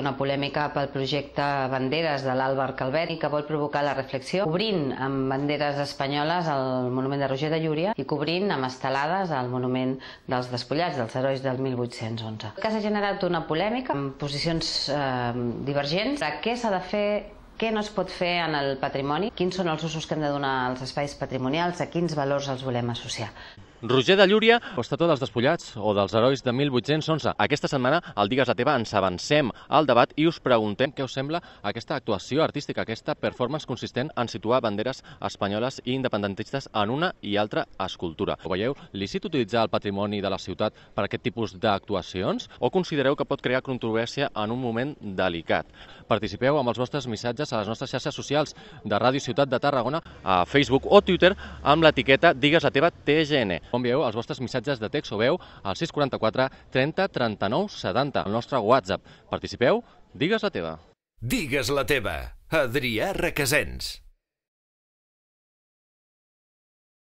una polèmica pel projecte Banderes de l'Àlvar Calvet i que vol provocar la reflexió cobrint amb banderes espanyoles el monument de Roger de Llúria i cobrint amb estelades el monument dels despullats, dels herois del 1811. Que s'ha generat una polèmica amb posicions eh, divergents de què s'ha de fer què no es pot fer en el patrimoni, quins són els usos que hem de donar als espais patrimonials, a quins valors els volem associar. Roger de Llúria, costató dels despullats o dels herois de 1811. Aquesta setmana, al Digues la teva, ens avancem al debat i us preguntem què us sembla aquesta actuació artística, aquesta performance consistent en situar banderes espanyoles i independentistes en una i altra escultura. Ho veieu, lícit utilitzar el patrimoni de la ciutat per aquest tipus d'actuacions o considereu que pot crear controvèrsia en un moment delicat? Participeu amb els vostres missatges a les nostres xarxes socials de Ràdio Ciutat de Tarragona, a Facebook o Twitter amb l'etiqueta Digues la teva TGN o envieu els vostres missatges de text o veu al 644 30 39 70, al nostre WhatsApp. Participeu? Digues la teva. Digues la teva. Adrià Requesens.